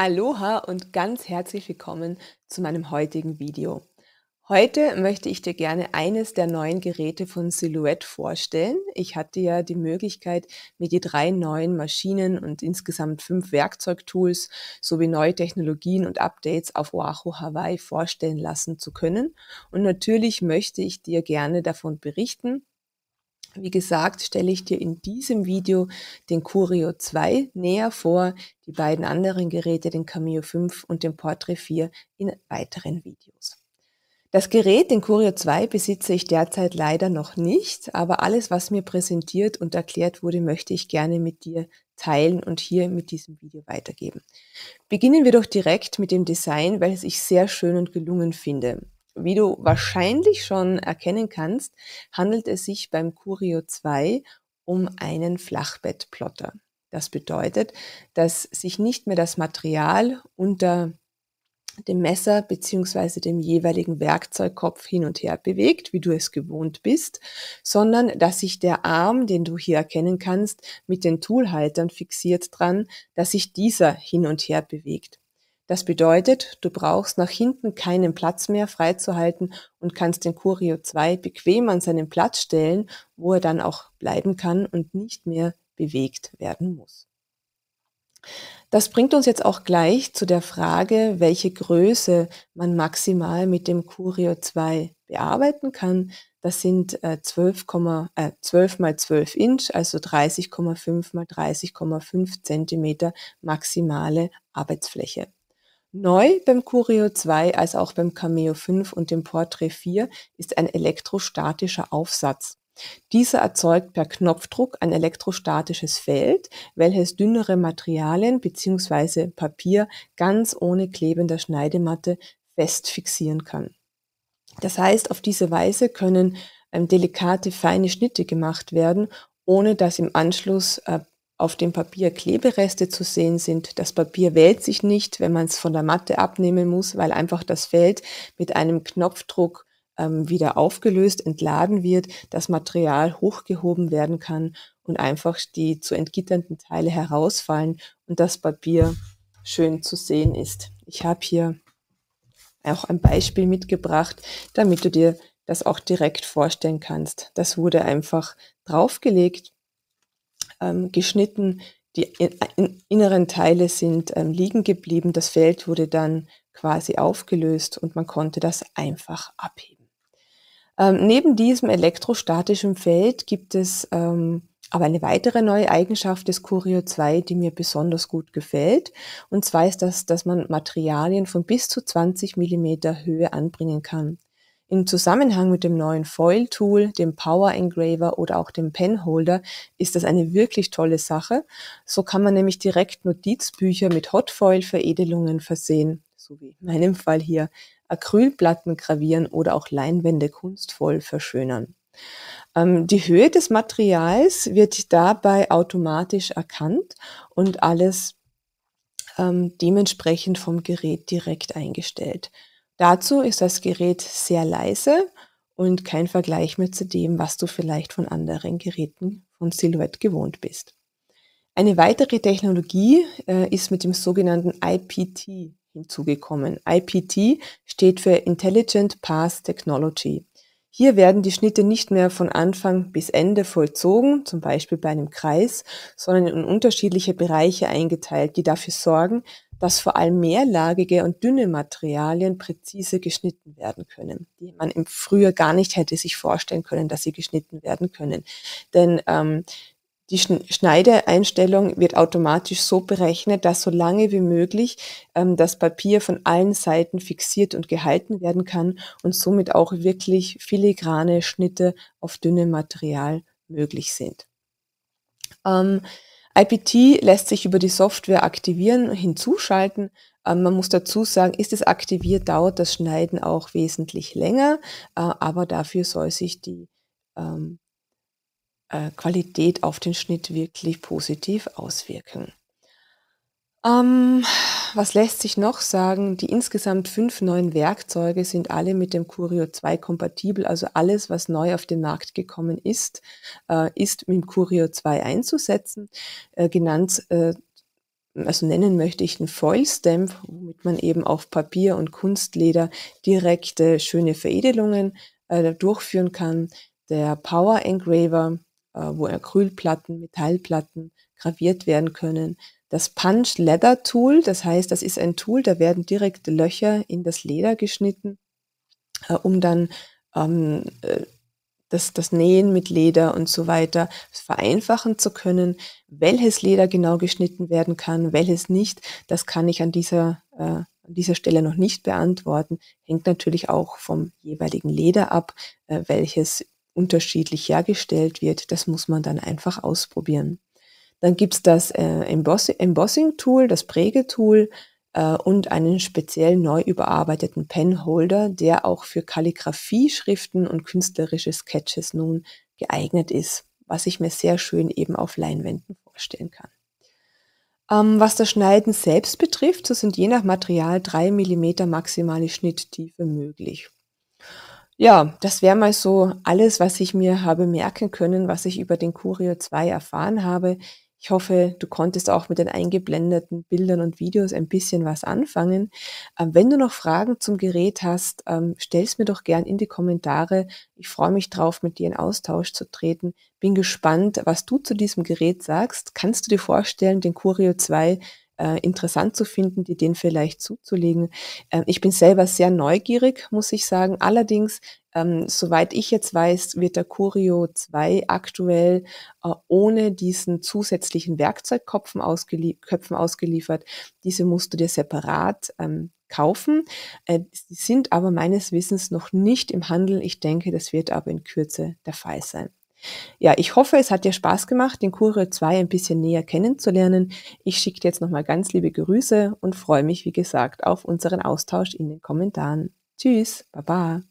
Aloha und ganz herzlich willkommen zu meinem heutigen Video. Heute möchte ich dir gerne eines der neuen Geräte von Silhouette vorstellen. Ich hatte ja die Möglichkeit, mir die drei neuen Maschinen und insgesamt fünf Werkzeugtools sowie neue Technologien und Updates auf Oahu Hawaii vorstellen lassen zu können. Und natürlich möchte ich dir gerne davon berichten wie gesagt, stelle ich dir in diesem Video den Curio 2 näher vor, die beiden anderen Geräte, den Cameo 5 und den Portrait 4 in weiteren Videos. Das Gerät, den Curio 2, besitze ich derzeit leider noch nicht, aber alles, was mir präsentiert und erklärt wurde, möchte ich gerne mit dir teilen und hier mit diesem Video weitergeben. Beginnen wir doch direkt mit dem Design, welches ich sehr schön und gelungen finde. Wie du wahrscheinlich schon erkennen kannst, handelt es sich beim Curio 2 um einen Flachbettplotter. Das bedeutet, dass sich nicht mehr das Material unter dem Messer beziehungsweise dem jeweiligen Werkzeugkopf hin und her bewegt, wie du es gewohnt bist, sondern dass sich der Arm, den du hier erkennen kannst, mit den Toolhaltern fixiert dran, dass sich dieser hin und her bewegt. Das bedeutet, du brauchst nach hinten keinen Platz mehr freizuhalten und kannst den Curio 2 bequem an seinen Platz stellen, wo er dann auch bleiben kann und nicht mehr bewegt werden muss. Das bringt uns jetzt auch gleich zu der Frage, welche Größe man maximal mit dem Curio 2 bearbeiten kann. Das sind 12, äh, 12 äh, mal 12 Inch, also 30,5 mal 30,5 Zentimeter maximale Arbeitsfläche. Neu beim Curio 2 als auch beim Cameo 5 und dem Portrait 4 ist ein elektrostatischer Aufsatz. Dieser erzeugt per Knopfdruck ein elektrostatisches Feld, welches dünnere Materialien bzw. Papier ganz ohne klebender Schneidematte fest fixieren kann. Das heißt, auf diese Weise können ähm, delikate, feine Schnitte gemacht werden, ohne dass im Anschluss äh, auf dem Papier Klebereste zu sehen sind. Das Papier wählt sich nicht, wenn man es von der Matte abnehmen muss, weil einfach das Feld mit einem Knopfdruck ähm, wieder aufgelöst, entladen wird, das Material hochgehoben werden kann und einfach die zu entgitternden Teile herausfallen und das Papier schön zu sehen ist. Ich habe hier auch ein Beispiel mitgebracht, damit du dir das auch direkt vorstellen kannst. Das wurde einfach draufgelegt ähm, geschnitten. Die inneren Teile sind ähm, liegen geblieben. Das Feld wurde dann quasi aufgelöst und man konnte das einfach abheben. Ähm, neben diesem elektrostatischen Feld gibt es ähm, aber eine weitere neue Eigenschaft des Curio 2, die mir besonders gut gefällt, und zwar ist das, dass man Materialien von bis zu 20 Millimeter Höhe anbringen kann. Im Zusammenhang mit dem neuen Foil-Tool, dem Power Engraver oder auch dem Penholder ist das eine wirklich tolle Sache. So kann man nämlich direkt Notizbücher mit Hotfoil-Veredelungen versehen, so wie in meinem Fall hier, Acrylplatten gravieren oder auch Leinwände kunstvoll verschönern. Ähm, die Höhe des Materials wird dabei automatisch erkannt und alles ähm, dementsprechend vom Gerät direkt eingestellt. Dazu ist das Gerät sehr leise und kein Vergleich mehr zu dem, was du vielleicht von anderen Geräten von Silhouette gewohnt bist. Eine weitere Technologie äh, ist mit dem sogenannten IPT hinzugekommen. IPT steht für Intelligent Path Technology. Hier werden die Schnitte nicht mehr von Anfang bis Ende vollzogen, zum Beispiel bei einem Kreis, sondern in unterschiedliche Bereiche eingeteilt, die dafür sorgen, dass vor allem mehrlagige und dünne Materialien präzise geschnitten werden können, die man im Frühjahr gar nicht hätte sich vorstellen können, dass sie geschnitten werden können. Denn ähm, die Schneideeinstellung wird automatisch so berechnet, dass so lange wie möglich ähm, das Papier von allen Seiten fixiert und gehalten werden kann und somit auch wirklich filigrane Schnitte auf dünnem Material möglich sind. Ähm, IPT lässt sich über die Software aktivieren, hinzuschalten. Ähm, man muss dazu sagen, ist es aktiviert, dauert das Schneiden auch wesentlich länger, äh, aber dafür soll sich die ähm, äh, Qualität auf den Schnitt wirklich positiv auswirken. Ähm, was lässt sich noch sagen? Die insgesamt fünf neuen Werkzeuge sind alle mit dem Curio 2 kompatibel. Also alles, was neu auf den Markt gekommen ist, äh, ist mit dem Curio 2 einzusetzen. Äh, genannt äh, also nennen möchte ich einen Foil Stamp, womit man eben auf Papier und Kunstleder direkte schöne Veredelungen äh, durchführen kann. Der Power Engraver, äh, wo Acrylplatten, Metallplatten graviert werden können. Das Punch Leather Tool, das heißt, das ist ein Tool, da werden direkte Löcher in das Leder geschnitten, äh, um dann ähm, äh, das, das Nähen mit Leder und so weiter vereinfachen zu können. Welches Leder genau geschnitten werden kann, welches nicht, das kann ich an dieser, äh, an dieser Stelle noch nicht beantworten. Hängt natürlich auch vom jeweiligen Leder ab, äh, welches unterschiedlich hergestellt wird. Das muss man dann einfach ausprobieren. Dann gibt es das äh, Embossing-Tool, das Prägetool äh, und einen speziell neu überarbeiteten Penholder, der auch für kalligrafie schriften und künstlerische Sketches nun geeignet ist, was ich mir sehr schön eben auf Leinwänden vorstellen kann. Ähm, was das Schneiden selbst betrifft, so sind je nach Material drei Millimeter maximale Schnitttiefe möglich. Ja, das wäre mal so alles, was ich mir habe merken können, was ich über den Curio 2 erfahren habe. Ich hoffe, du konntest auch mit den eingeblendeten Bildern und Videos ein bisschen was anfangen. Ähm, wenn du noch Fragen zum Gerät hast, ähm, stell's mir doch gern in die Kommentare. Ich freue mich drauf, mit dir in Austausch zu treten. Bin gespannt, was du zu diesem Gerät sagst. Kannst du dir vorstellen, den Curio 2 äh, interessant zu finden, die den vielleicht zuzulegen. Ähm, ich bin selber sehr neugierig, muss ich sagen. Allerdings, ähm, soweit ich jetzt weiß, wird der Curio 2 aktuell äh, ohne diesen zusätzlichen Werkzeugköpfen ausgelie ausgeliefert. Diese musst du dir separat ähm, kaufen. Äh, sind aber meines Wissens noch nicht im Handel. Ich denke, das wird aber in Kürze der Fall sein. Ja, ich hoffe, es hat dir Spaß gemacht, den Kurio 2 ein bisschen näher kennenzulernen. Ich schicke dir jetzt nochmal ganz liebe Grüße und freue mich, wie gesagt, auf unseren Austausch in den Kommentaren. Tschüss, Baba.